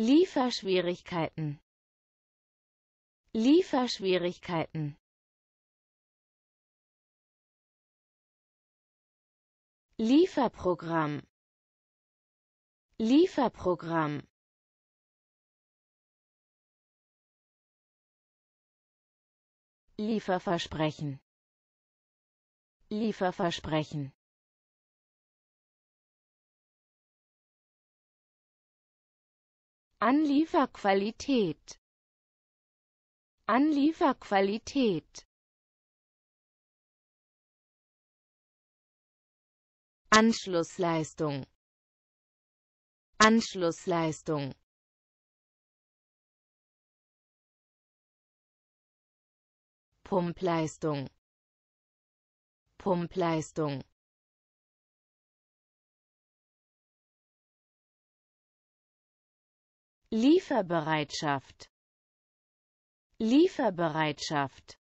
Lieferschwierigkeiten Lieferschwierigkeiten Lieferprogramm Lieferprogramm Lieferversprechen Lieferversprechen Anlieferqualität Anlieferqualität Anschlussleistung Anschlussleistung Pumpleistung Pumpleistung Lieferbereitschaft Lieferbereitschaft